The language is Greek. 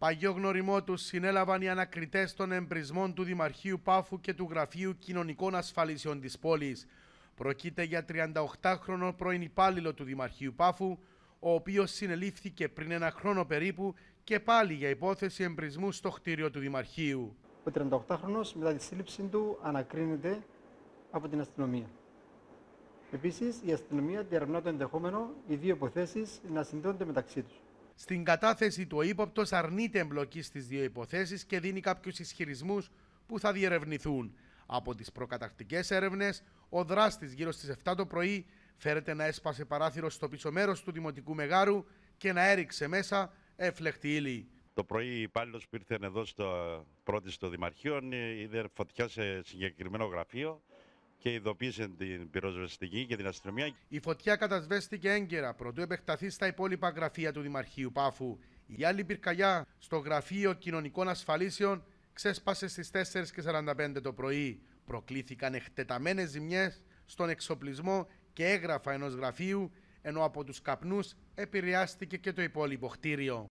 Παγιό γνωριμό τους συνέλαβαν οι ανακριτές των εμπρισμών του Δημαρχείου Πάφου και του Γραφείου Κοινωνικών Ασφαλίσεων της πόλης. Προκείται για 38χρονο πρώην υπάλληλο του Δημαρχείου Πάφου, ο οποίος συνελήφθηκε πριν ένα χρόνο περίπου και πάλι για υπόθεση εμπρισμού στο χτίριο του Δημαρχείου. Ο 38χρονο μετά τη σύλληψη του ανακρίνεται από την αστυνομία. Επίσης, η αστυνομία διαρευνά το ενδεχόμενο οι δύο υποθέσεις να συνδέονται μεταξύ τους. Στην κατάθεση του, ο ύποπτος αρνείται εμπλοκή στις δύο υποθέσεις και δίνει κάποιους ισχυρισμούς που θα διερευνηθούν. Από τις προκατακτικέ έρευνες, ο δράστης γύρω στις 7 το πρωί φέρεται να έσπασε παράθυρο στο πίσω μέρος του δημοτικού μεγάρου και να έριξε μέσα έφλεχτη ύλη. Το πρωί υπάλληλος που ήρθε εδώ στο πρώτη στο Δημαρχείο ε, είδε φωτιά σε συγκεκριμένο γραφείο και ειδοποίησε την πυροσβεστική και την αστυνομία. Η φωτιά κατασβέστηκε έγκαιρα προτού επεκταθεί στα υπόλοιπα γραφεία του Δημαρχείου Πάφου. Η άλλη πυρκαγιά στο Γραφείο Κοινωνικών Ασφαλίσεων ξέσπασε στις 4.45 το πρωί. Προκλήθηκαν εκτεταμένες ζημιές στον εξοπλισμό και έγγραφα ενός γραφείου, ενώ από τους καπνούς επηρεάστηκε και το υπόλοιπο χτίριο.